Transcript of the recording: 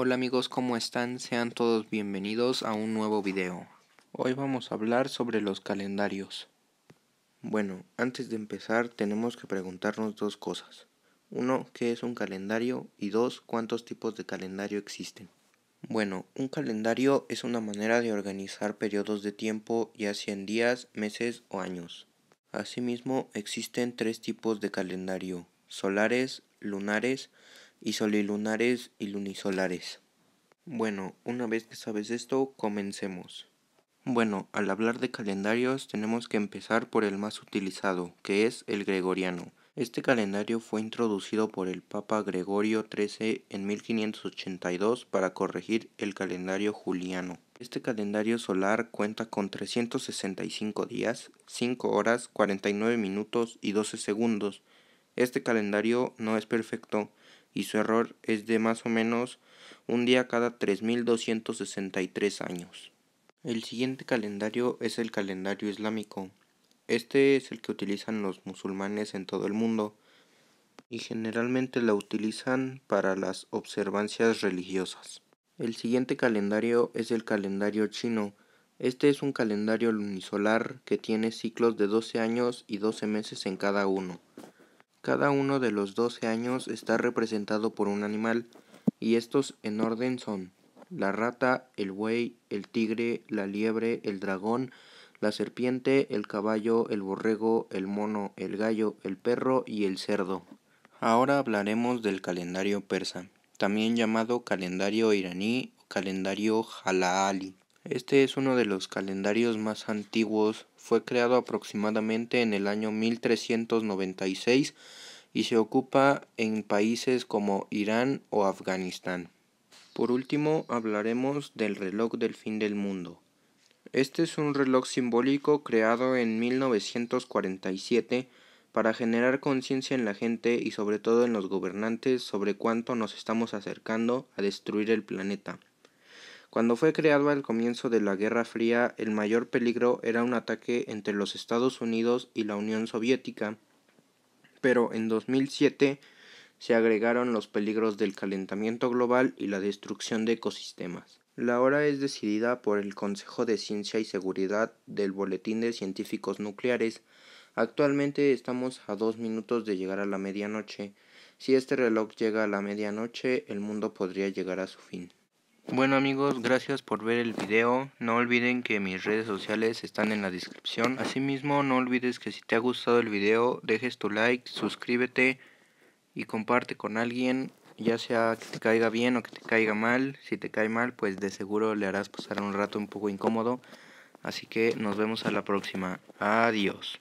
Hola amigos, ¿cómo están? Sean todos bienvenidos a un nuevo video. Hoy vamos a hablar sobre los calendarios. Bueno, antes de empezar tenemos que preguntarnos dos cosas. Uno, ¿qué es un calendario? Y dos, ¿cuántos tipos de calendario existen? Bueno, un calendario es una manera de organizar periodos de tiempo ya sea en días, meses o años. Asimismo, existen tres tipos de calendario, solares, lunares, y solilunares y lunisolares. Bueno, una vez que sabes esto, comencemos. Bueno, al hablar de calendarios tenemos que empezar por el más utilizado, que es el gregoriano. Este calendario fue introducido por el Papa Gregorio XIII en 1582 para corregir el calendario juliano. Este calendario solar cuenta con 365 días, 5 horas, 49 minutos y 12 segundos. Este calendario no es perfecto, y su error es de más o menos un día cada 3.263 años. El siguiente calendario es el calendario islámico. Este es el que utilizan los musulmanes en todo el mundo y generalmente la utilizan para las observancias religiosas. El siguiente calendario es el calendario chino. Este es un calendario lunisolar que tiene ciclos de 12 años y 12 meses en cada uno. Cada uno de los doce años está representado por un animal, y estos en orden son la rata, el buey, el tigre, la liebre, el dragón, la serpiente, el caballo, el borrego, el mono, el gallo, el perro y el cerdo. Ahora hablaremos del calendario persa, también llamado calendario iraní o calendario jalaali. Este es uno de los calendarios más antiguos, fue creado aproximadamente en el año 1396 y se ocupa en países como Irán o Afganistán. Por último, hablaremos del reloj del fin del mundo. Este es un reloj simbólico creado en 1947 para generar conciencia en la gente y sobre todo en los gobernantes sobre cuánto nos estamos acercando a destruir el planeta. Cuando fue creado al comienzo de la Guerra Fría, el mayor peligro era un ataque entre los Estados Unidos y la Unión Soviética, pero en 2007 se agregaron los peligros del calentamiento global y la destrucción de ecosistemas. La hora es decidida por el Consejo de Ciencia y Seguridad del Boletín de Científicos Nucleares. Actualmente estamos a dos minutos de llegar a la medianoche. Si este reloj llega a la medianoche, el mundo podría llegar a su fin. Bueno amigos, gracias por ver el video, no olviden que mis redes sociales están en la descripción, asimismo no olvides que si te ha gustado el video dejes tu like, suscríbete y comparte con alguien, ya sea que te caiga bien o que te caiga mal, si te cae mal pues de seguro le harás pasar un rato un poco incómodo, así que nos vemos a la próxima, adiós.